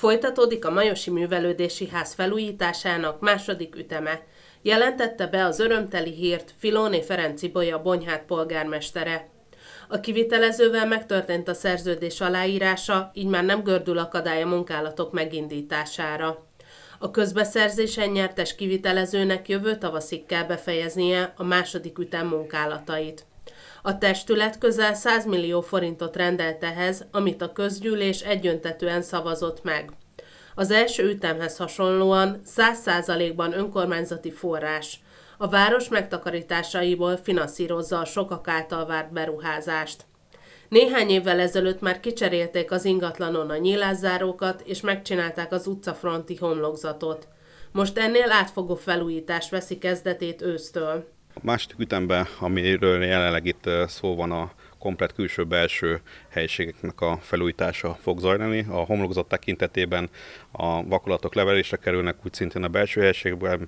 Folytatódik a Majosi Művelődési Ház felújításának második üteme, jelentette be az örömteli hírt Filóné Ferenc Ibolya Bonyhát polgármestere. A kivitelezővel megtörtént a szerződés aláírása, így már nem gördül akadály a munkálatok megindítására. A közbeszerzésen nyertes kivitelezőnek jövő tavaszig kell befejeznie a második ütem munkálatait. A testület közel 100 millió forintot rendelt ehhez, amit a közgyűlés egyöntetően szavazott meg. Az első ütemhez hasonlóan 100%-ban önkormányzati forrás. A város megtakarításaiból finanszírozza a sokak által várt beruházást. Néhány évvel ezelőtt már kicserélték az ingatlanon a nyílászárókat, és megcsinálták az utcafronti homlokzatot. Most ennél átfogó felújítás veszi kezdetét ősztől. Második ütemben, amiről jelenleg itt szó van a komplet külső-belső helyiségeknek a felújítása fog zajlani. A homlokzat tekintetében a vakolatok leverésre kerülnek, úgy szintén a belső helyiségben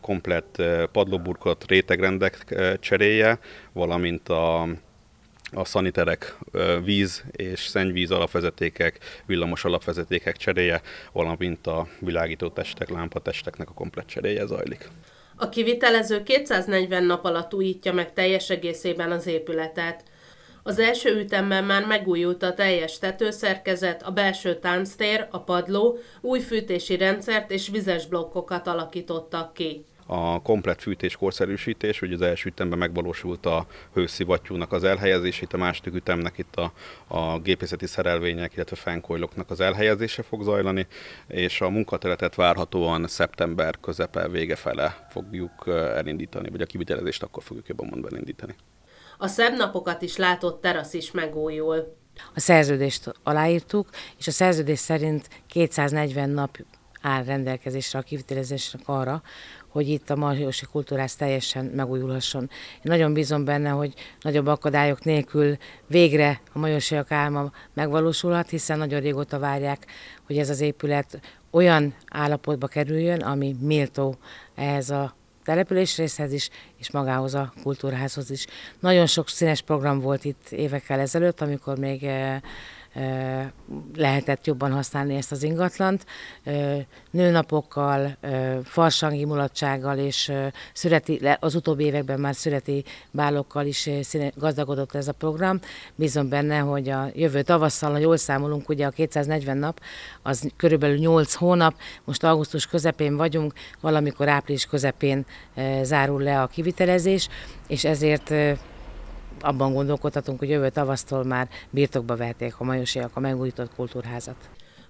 komplet padlóburkolat rétegrendek cseréje, valamint a a szaniterek, víz és szennyvíz alapvezetékek, villamos alapvezetékek cseréje, valamint a világító testek, lámpatesteknek a komplet cseréje zajlik. A kivitelező 240 nap alatt újítja meg teljes egészében az épületet. Az első ütemben már megújult a teljes tetőszerkezet, a belső tánctér, a padló, új fűtési rendszert és vizes blokkokat alakítottak ki a komplet fűtés korszerűsítés, ugye az első ütemben megvalósult a hőszivattyúnak az elhelyezése, itt a második ütemnek itt a, a gépészeti szerelvények, illetve fenkoiloknak az elhelyezése fog zajlani, és a munkaterületet várhatóan szeptember közepe vége fele fogjuk elindítani, vagy a kivitelezést akkor fogjuk jobban mondva elindítani. A szebb napokat is látott terasz is megújul. A szerződést aláírtuk, és a szerződés szerint 240 nap áll rendelkezésre, a kivitelezésnek arra, hogy itt a marhiósi kultúrász teljesen megújulhasson. Én nagyon bízom benne, hogy nagyobb akadályok nélkül végre a majósiak álma megvalósulhat, hiszen nagyon régóta várják, hogy ez az épület olyan állapotba kerüljön, ami méltó ehhez a település részhez is, és magához a kultúrházhoz is. Nagyon sok színes program volt itt évekkel ezelőtt, amikor még eh, lehetett jobban használni ezt az ingatlant. Nőnapokkal, farsangi mulatsággal és születi, az utóbbi években már születi bálokkal is gazdagodott ez a program. Bízom benne, hogy a jövő tavasszal, ha jól számolunk, ugye a 240 nap, az körülbelül 8 hónap, most augusztus közepén vagyunk, valamikor április közepén zárul le a kivitelezés, és ezért abban gondolkodhatunk, hogy jövő tavasztól már birtokba vehetik a majosiak a megújított kultúrházat.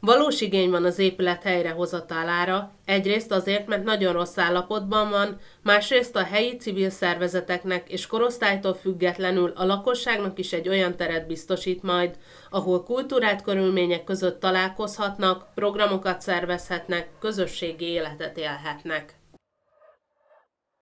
Valós igény van az épület helyrehozatalára, egyrészt azért, mert nagyon rossz állapotban van, másrészt a helyi civil szervezeteknek és korosztálytól függetlenül a lakosságnak is egy olyan teret biztosít majd, ahol kultúrát körülmények között találkozhatnak, programokat szervezhetnek, közösségi életet élhetnek.